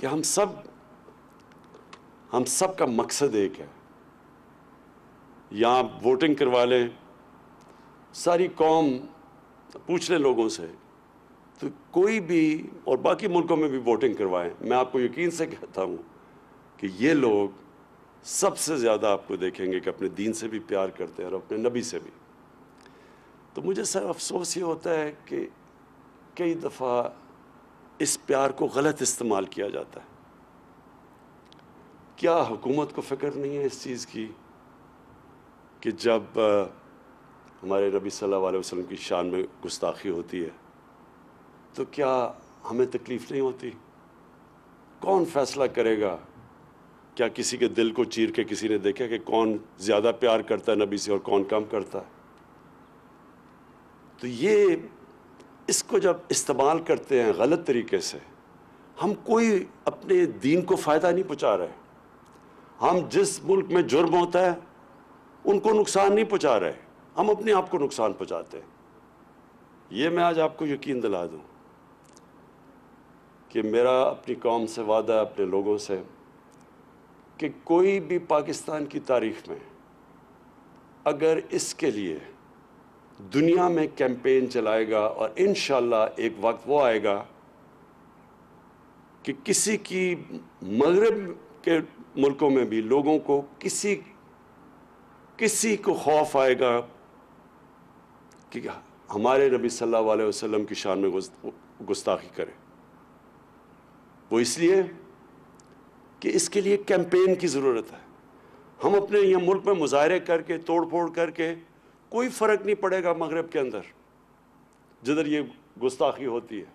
कि हम सब हम सब का मकसद एक है यहाँ आप वोटिंग करवा लें सारी कौम पूछ लें लोगों से तो कोई भी और बाकी मुल्कों में भी वोटिंग करवाएं मैं आपको यकीन से कहता हूँ कि ये लोग सबसे ज़्यादा आपको देखेंगे कि अपने दीन से भी प्यार करते हैं और अपने नबी से भी तो मुझे सर अफसोस ये होता है कि कई दफ़ा इस प्यार को गलत इस्तेमाल किया जाता है क्या हुकूमत को फ़िक्र नहीं है इस चीज़ की कि जब हमारे रबी सल्लल्लाहु अलैहि वसल्लम की शान में गुस्ताखी होती है तो क्या हमें तकलीफ़ नहीं होती कौन फैसला करेगा क्या किसी के दिल को चीर के किसी ने देखा कि कौन ज़्यादा प्यार करता है नबी से और कौन कम करता है तो ये इसको जब इस्तेमाल करते हैं गलत तरीके से हम कोई अपने दीन को फ़ायदा नहीं पहुँचा रहे हम जिस मुल्क में जुर्म होता है उनको नुकसान नहीं पहुँचा रहे हम अपने आप को नुकसान पहुँचाते हैं ये मैं आज आपको यकीन दिला दूँ कि मेरा अपनी कौम से वादा है अपने लोगों से कि कोई भी पाकिस्तान की तारीख में अगर इसके लिए दुनिया में कैंपेन चलाएगा और इन एक वक्त वो आएगा कि किसी की मगरब के मुल्कों में भी लोगों को किसी किसी को खौफ आएगा कि हमारे नबी सल्लल्लाहु अलैहि वसल्लम की शान में गुस्ताखी करें वो इसलिए कि इसके लिए कैंपेन की ज़रूरत है हम अपने यहाँ मुल्क में मुजाहरे करके तोड़ फोड़ करके कोई फ़र्क नहीं पड़ेगा मगरब के अंदर जिधर ये गुस्ताखी होती है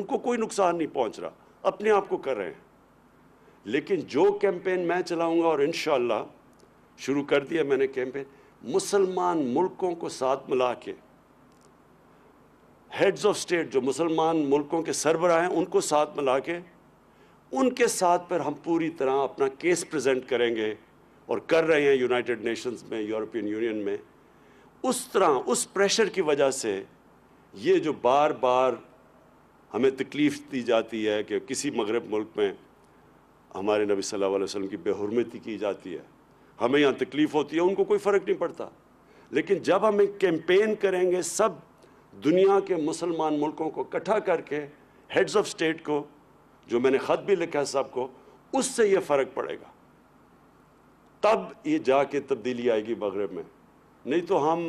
उनको कोई नुकसान नहीं पहुंच रहा अपने आप को कर रहे हैं लेकिन जो कैंपेन मैं चलाऊंगा और इन शुरू कर दिया मैंने कैंपेन मुसलमान मुल्कों को साथ मिला के हेड्स ऑफ स्टेट जो मुसलमान मुल्कों के सरबरा हैं उनको साथ मिला के उनके साथ पर हम पूरी तरह अपना केस प्रेजेंट करेंगे और कर रहे हैं यूनाइटेड नेशंस में यूरोपियन यूनियन में उस तरह उस प्रेशर की वजह से ये जो बार बार हमें तकलीफ़ दी जाती है कि किसी मगरब मुल्क में हमारे नबी सल्लल्लाहु अलैहि वसल्लम की बेहरमती की जाती है हमें यहाँ तकलीफ़ होती है उनको कोई फ़र्क नहीं पड़ता लेकिन जब हम एक कैंपेन करेंगे सब दुनिया के मुसलमान मुल्कों को इकट्ठा करके हेड्स ऑफ स्टेट को जो मैंने ख़त भी लिखा है सबको उससे ये फ़र्क पड़ेगा तब ये जाके तब्दीली आएगी मगरब में नहीं तो हम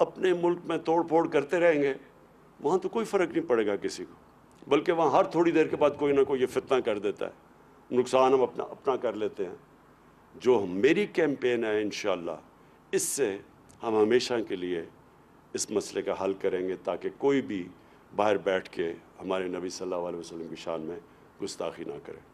अपने मुल्क में तोड़ फोड़ करते रहेंगे वहाँ तो कोई फ़र्क नहीं पड़ेगा किसी को बल्कि वहाँ हर थोड़ी देर के बाद कोई ना कोई ये फितना कर देता है नुकसान हम अपना अपना कर लेते हैं जो मेरी कैंपेन है इन इससे हम हमेशा के लिए इस मसले का हल करेंगे ताकि कोई भी बाहर बैठ के हमारे नबी सल्लल्लाहु अलैहि वसल्लम की शान में गुस्ताखी ना करें